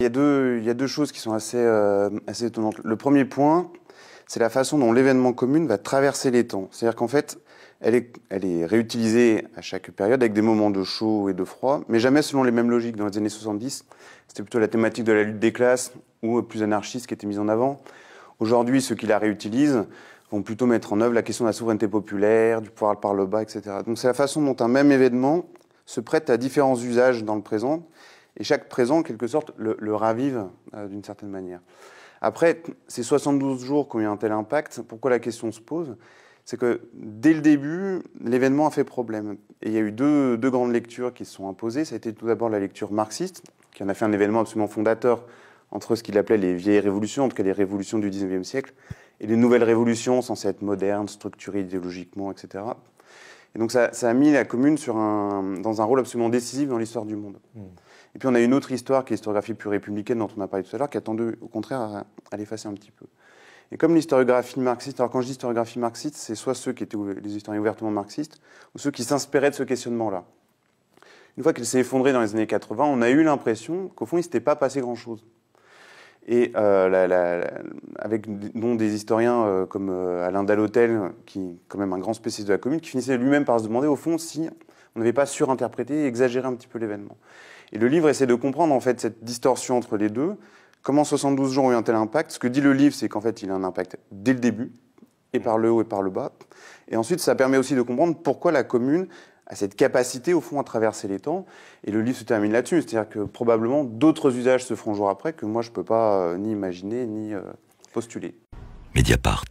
Il y a deux, il y a deux choses qui sont assez, euh, assez étonnantes. Le premier point, c'est la façon dont l'événement commune va traverser les temps. C'est-à-dire qu'en fait, elle est, elle est réutilisée à chaque période avec des moments de chaud et de froid, mais jamais selon les mêmes logiques. Dans les années 70, c'était plutôt la thématique de la lutte des classes ou plus anarchiste qui était mise en avant. Aujourd'hui, ceux qui la réutilisent vont plutôt mettre en œuvre la question de la souveraineté populaire, du pouvoir par le bas, etc. Donc c'est la façon dont un même événement se prête à différents usages dans le présent et chaque présent, en quelque sorte, le, ravive euh, d'une certaine manière. Après, ces 72 jours qui ont eu un tel impact, pourquoi la question se pose C'est que dès le début, l'événement a fait problème. Et il y a eu deux, deux grandes lectures qui se sont imposées. Ça a été tout d'abord la lecture marxiste, qui en a fait un événement absolument fondateur entre ce qu'il appelait les vieilles révolutions, en tout cas les révolutions du 19e siècle, et les nouvelles révolutions censées être modernes, structurées idéologiquement, etc. Et donc ça, a mis la commune dans un rôle absolument décisif dans l'histoire du monde. Hmm. Et puis on a une autre histoire qui est l'historiographie plus républicaine dont on a parlé tout à l'heure, qui a tendu au contraire à, l'effacer un petit peu. Et comme l'historiographie marxiste, alors quand je dis historiographie marxiste, c'est soit ceux qui étaient les historiens ouvertement marxistes, ou ceux qui s'inspiraient de ce questionnement-là. Une fois qu'il s'est effondré dans les années 80, on a eu l'impression qu'au fond, il ne s'était pas passé grand-chose. Et euh, avec non des historiens euh, comme euh, Alain Dalhotel, qui est quand même un grand spécialiste de la commune, qui finissait lui-même par se demander au fond si on n'avait pas surinterprété et exagéré un petit peu l'événement. Et le livre essaie de comprendre en fait cette distorsion entre les deux, comment 72 jours ont eu un tel impact. Ce que dit le livre, c'est qu'en fait il a un impact dès le début, et par le haut et par le bas. Et ensuite, ça permet aussi de comprendre pourquoi la commune à cette capacité, au fond, à traverser les temps. Et le livre se termine là-dessus. C'est-à-dire que probablement d'autres usages se feront jour après que moi, je ne peux pas euh, ni imaginer, ni euh, postuler. Mediapart.